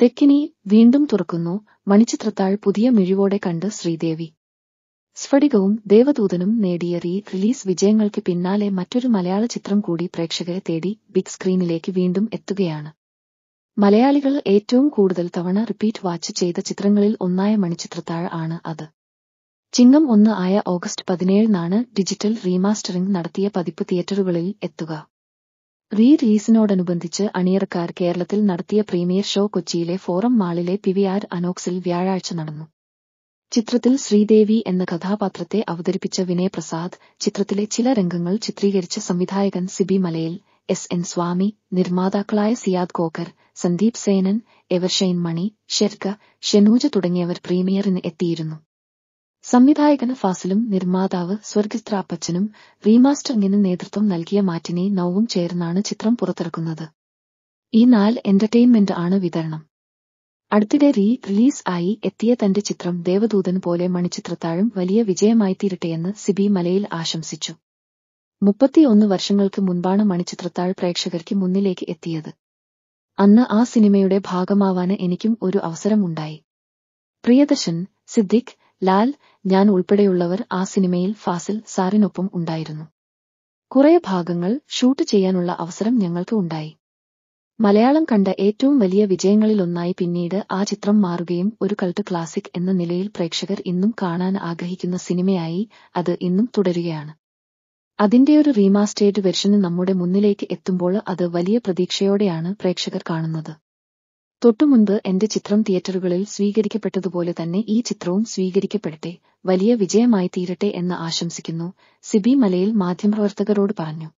തെക്കിനി വീണ്ടും തുറക്കുന്നു മണിച്ചിത്രത്താൾ പുതിയ മിഴിവോടെ കണ്ട് ശ്രീദേവി സ്ഫടികവും ദേവദൂതനും നേടിയ റീ റിലീസ് വിജയങ്ങൾക്ക് പിന്നാലെ മറ്റൊരു മലയാള ചിത്രം കൂടി പ്രേക്ഷകരെ തേടി ബിഗ് സ്ക്രീനിലേക്ക് വീണ്ടും എത്തുകയാണ് മലയാളികൾ ഏറ്റവും കൂടുതൽ തവണ റിപ്പീറ്റ് വാച്ച് ചെയ്ത ചിത്രങ്ങളിൽ ഒന്നായ മണിച്ചിത്രത്താഴ് ആണ് അത് ചിങ്ങം ഒന്ന് ആയ ഓഗസ്റ്റ് പതിനേഴിനാണ് ഡിജിറ്റൽ റീമാസ്റ്ററിംഗ് നടത്തിയ പതിപ്പ് തിയേറ്ററുകളിൽ എത്തുക റീ റീസിനോടനുബന്ധിച്ച് അണിയറക്കാർ കേരളത്തിൽ നടത്തിയ പ്രീമിയർ ഷോ കൊച്ചിയിലെ ഫോറം മാളിലെ പിവിആർ അനോക്സിൽ വ്യാഴാഴ്ച നടന്നു ചിത്രത്തിൽ ശ്രീദേവി എന്ന കഥാപാത്രത്തെ അവതരിപ്പിച്ച വിനയപ്രസാദ് ചിത്രത്തിലെ ചില രംഗങ്ങൾ ചിത്രീകരിച്ച സംവിധായകൻ സിബി മലയിൽ എസ് എൻ സ്വാമി നിർമ്മാതാക്കളായ സിയാദ് കോക്കർ സന്ദീപ് സേനൻ എവർഷൈൻ മണി ഷെർക്ക ഷെനൂജ തുടങ്ങിയവർ പ്രീമിയറിന് എത്തിയിരുന്നു സംവിധായകൻ ഫാസിലും നിർമ്മാതാവ് സ്വർഗിത്രാപ്പച്ചനും റീമാസ്റ്ററിംഗിന് നേതൃത്വം നൽകിയ മാറ്റിനെ നൌവും ചേർന്നാണ് ചിത്രം പുറത്തിറക്കുന്നത് ഈ നാൽ എന്റർടൈൻമെന്റ് ആണ് വിതരണം അടുത്തിടെ റീ റിലീസ് ആയി എത്തിയ തന്റെ ചിത്രം ദേവദൂതൻ പോലെ മണിച്ചിത്രത്താഴും വലിയ വിജയമായി തീരട്ടെയെന്ന് സിബി മലയിൽ ആശംസിച്ചു മുപ്പത്തിയൊന്ന് വർഷങ്ങൾക്ക് മുൻപാണ് മണിച്ചിത്രത്താഴ് പ്രേക്ഷകർക്ക് മുന്നിലേക്ക് എത്തിയത് അന്ന് ആ സിനിമയുടെ ഭാഗമാവാന് എനിക്കും ഒരു അവസരമുണ്ടായി പ്രിയദർശൻ സിദ്ദിഖ് ലാൽ ഞാൻ ഉൾപ്പെടെയുള്ളവർ ആ സിനിമയിൽ ഫാസിൽ സാറിനൊപ്പം ഉണ്ടായിരുന്നു കുറേ ഭാഗങ്ങൾ ഷൂട്ട് ചെയ്യാനുള്ള അവസരം ഞങ്ങൾക്ക് ഉണ്ടായി മലയാളം കണ്ട ഏറ്റവും വലിയ വിജയങ്ങളിലൊന്നായി പിന്നീട് ആ ചിത്രം മാറുകയും ഒരു കൾട്ട് ക്ലാസിക് എന്ന നിലയിൽ പ്രേക്ഷകർ ഇന്നും കാണാൻ ആഗ്രഹിക്കുന്ന സിനിമയായി അത് ഇന്നും തുടരുകയാണ് അതിന്റെ ഒരു റീമാസ്റ്റേഡ് വെർഷന് നമ്മുടെ മുന്നിലേക്ക് എത്തുമ്പോൾ അത് വലിയ പ്രതീക്ഷയോടെയാണ് പ്രേക്ഷകർ കാണുന്നത് തൊട്ടുമുൻപ് എന്റെ ചിത്രം തിയേറ്ററുകളിൽ സ്വീകരിക്കപ്പെട്ടതുപോലെ തന്നെ ഈ ചിത്രവും സ്വീകരിക്കപ്പെടട്ടെ വലിയ വിജയമായി തീരട്ടെ എന്ന് ആശംസിക്കുന്നു സിബി മലയിൽ മാധ്യമപ്രവർത്തകരോട് പറഞ്ഞു